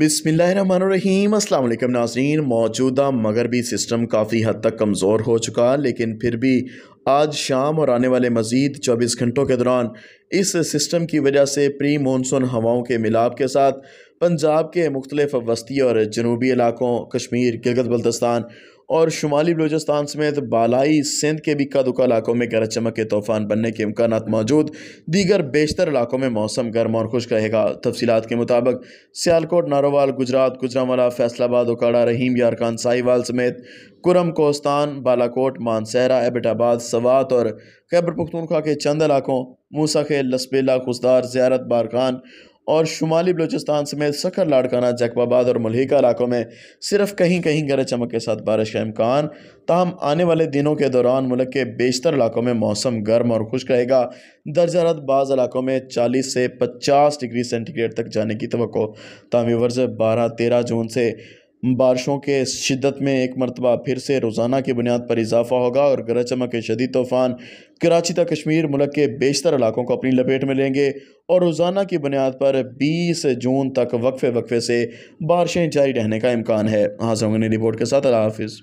बिसमीम अल्लाम नाजरीन मौजूदा मगरबी सिस्टम काफ़ी हद तक कमज़ोर हो चुका लेकिन फिर भी आज शाम और आने वाले मज़ीद चौबीस घंटों के दौरान इस सिस्टम की वजह से प्री मानसून हवाओं के मिलाप के साथ पंजाब के मुख्तलिफ वस्ती और जनूबी इलाकों कश्मीर गिलगत बल्तिस्तान और शुमाली बलोचिस्तान समेत बालाई सिंध के भी कदुका इलाकों में गरज चमक के तूफ़ान बनने के इम्कान मौजूद दीगर बेशतर इलाकों में मौसम गर्म और खुश रहेगा तफसीत के मुताबिक सियालकोट नारोवाल गुजरात गुजरावाला फैसलाबाद उकाड़ा रहीम यारकान साहिवाल समेत कुरम कोस्तान बालाकोट मानसहरा एबटाबाद सवात और खैबर पख्तूनख्वा के चंद इलाकों मूसा खेल लसबेला खुशदार ज्यारत बारखान और शुमाली बलूचिस्तान समेत सखर लाड़काना जैकबाबाद और मलहिका इलाकों में सिर्फ कहीं कहीं गरज चमक के साथ बारिश का इम्कान तहम आने वाले दिनों के दौरान मुल्क के बेशतर इलाकों में मौसम गर्म और खुश्क रहेगा दर्जा रत बाज़ इलाकों में चालीस से पचास डिग्री सेंटीग्रेड तक जाने की तो तमीवर बारह तेरह जून से बारिशों के शिद्दत में एक मरतबा फिर से रोज़ाना की बुनियाद पर इजाफा होगा और गरज चमक के शदी तूफ़ान कराची तक कश्मीर मुल्क के बेशतर इलाकों को अपनी लपेट में लेंगे और रोज़ाना की बुनियाद पर बीस जून तक वक्फे वक्फे से बारिशें जारी रहने का इम्कान है हाजिर होंगे रिपोर्ट के साथ अला हाफिज़